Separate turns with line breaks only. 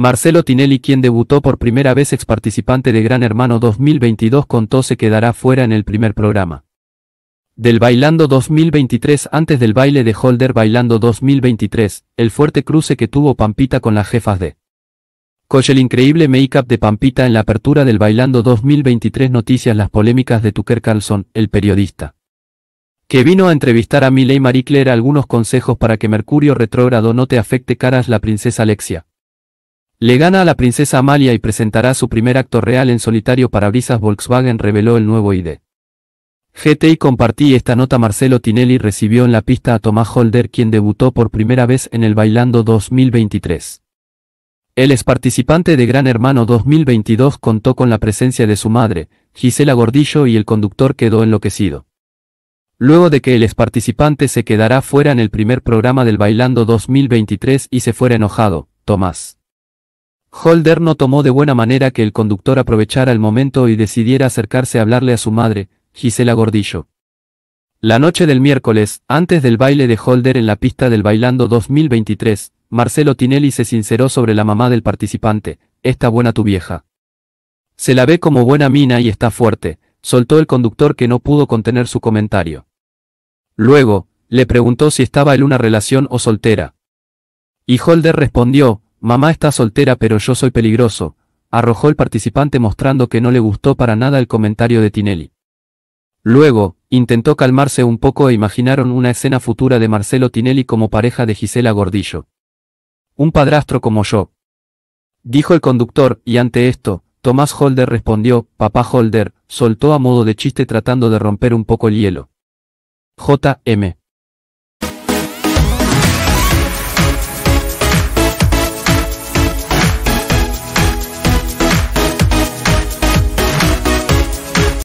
Marcelo Tinelli, quien debutó por primera vez ex participante de Gran Hermano 2022, contó se quedará fuera en el primer programa. Del Bailando 2023 antes del baile de Holder Bailando 2023, el fuerte cruce que tuvo Pampita con las jefas de Coche el increíble make-up de Pampita en la apertura del Bailando 2023 Noticias las polémicas de Tucker Carlson, el periodista. Que vino a entrevistar a Miley Marie Claire algunos consejos para que Mercurio retrógrado no te afecte caras la princesa Alexia. Le gana a la princesa Amalia y presentará su primer acto real en solitario para brisas Volkswagen reveló el nuevo ID. GTI compartí esta nota Marcelo Tinelli recibió en la pista a Tomás Holder quien debutó por primera vez en el Bailando 2023. El ex participante de Gran Hermano 2022 contó con la presencia de su madre, Gisela Gordillo y el conductor quedó enloquecido. Luego de que el ex participante se quedará fuera en el primer programa del Bailando 2023 y se fuera enojado, Tomás. Holder no tomó de buena manera que el conductor aprovechara el momento y decidiera acercarse a hablarle a su madre, Gisela Gordillo. La noche del miércoles, antes del baile de Holder en la pista del Bailando 2023, Marcelo Tinelli se sinceró sobre la mamá del participante, esta buena tu vieja. Se la ve como buena mina y está fuerte, soltó el conductor que no pudo contener su comentario. Luego, le preguntó si estaba en una relación o soltera. Y Holder respondió, Mamá está soltera pero yo soy peligroso, arrojó el participante mostrando que no le gustó para nada el comentario de Tinelli. Luego, intentó calmarse un poco e imaginaron una escena futura de Marcelo Tinelli como pareja de Gisela Gordillo. Un padrastro como yo. Dijo el conductor, y ante esto, Tomás Holder respondió, papá Holder, soltó a modo de chiste tratando de romper un poco el hielo. J.M.